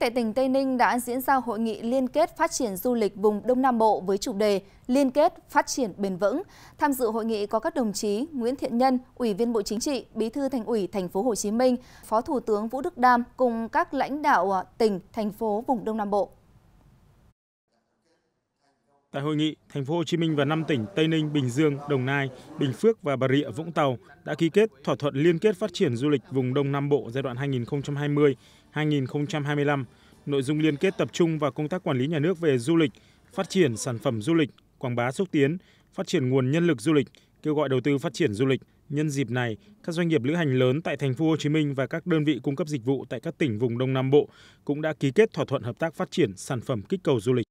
Tại tỉnh Tây Ninh đã diễn ra hội nghị liên kết phát triển du lịch vùng Đông Nam Bộ với chủ đề Liên kết phát triển bền vững. Tham dự hội nghị có các đồng chí Nguyễn Thiện Nhân, Ủy viên Bộ Chính trị, Bí thư Thành ủy Thành phố Hồ Chí Minh, Phó Thủ tướng Vũ Đức Đam cùng các lãnh đạo à, tỉnh, thành phố vùng Đông Nam Bộ. Tại hội nghị, thành phố Hồ Chí Minh và năm tỉnh Tây Ninh, Bình Dương, Đồng Nai, Bình Phước và Bà Rịa Vũng Tàu đã ký kết thỏa thuận liên kết phát triển du lịch vùng Đông Nam Bộ giai đoạn 2020-2025. Nội dung liên kết tập trung vào công tác quản lý nhà nước về du lịch, phát triển sản phẩm du lịch, quảng bá xúc tiến, phát triển nguồn nhân lực du lịch, kêu gọi đầu tư phát triển du lịch. Nhân dịp này, các doanh nghiệp lữ hành lớn tại thành phố Hồ Chí Minh và các đơn vị cung cấp dịch vụ tại các tỉnh vùng Đông Nam Bộ cũng đã ký kết thỏa thuận hợp tác phát triển sản phẩm kích cầu du lịch.